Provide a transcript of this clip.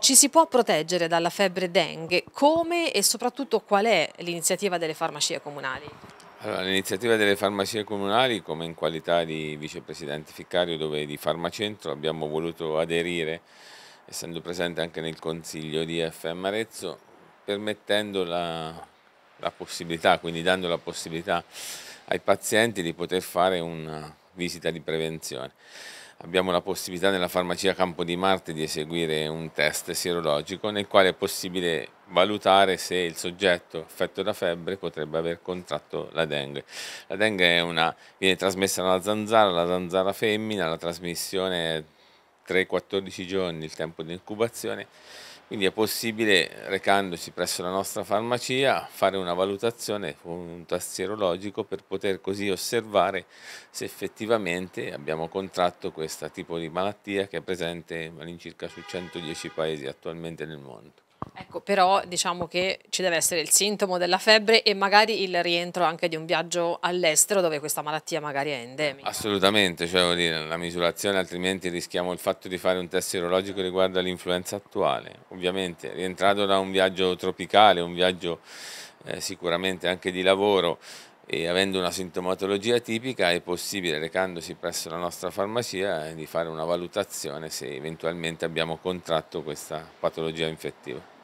Ci si può proteggere dalla febbre dengue? Come e soprattutto qual è l'iniziativa delle farmacie comunali? l'iniziativa allora, delle farmacie comunali, come in qualità di vicepresidente Ficcario dove di Farmacentro abbiamo voluto aderire, essendo presente anche nel consiglio di FM Arezzo, permettendo la, la possibilità, quindi dando la possibilità ai pazienti di poter fare una visita di prevenzione abbiamo la possibilità nella farmacia Campo di Marte di eseguire un test sierologico nel quale è possibile valutare se il soggetto affetto da febbre potrebbe aver contratto la dengue. La dengue una, viene trasmessa dalla zanzara, la zanzara femmina, la trasmissione è 3-14 giorni, il tempo di incubazione quindi è possibile, recandosi presso la nostra farmacia, fare una valutazione con un tastierologico per poter così osservare se effettivamente abbiamo contratto questo tipo di malattia che è presente all'incirca su 110 paesi attualmente nel mondo. Ecco, però diciamo che ci deve essere il sintomo della febbre e magari il rientro anche di un viaggio all'estero dove questa malattia magari è endemica. Assolutamente, cioè vuol dire la misurazione, altrimenti rischiamo il fatto di fare un test serologico riguardo all'influenza attuale. Ovviamente, rientrato da un viaggio tropicale, un viaggio eh, sicuramente anche di lavoro, e avendo una sintomatologia tipica è possibile, recandosi presso la nostra farmacia, eh, di fare una valutazione se eventualmente abbiamo contratto questa patologia infettiva.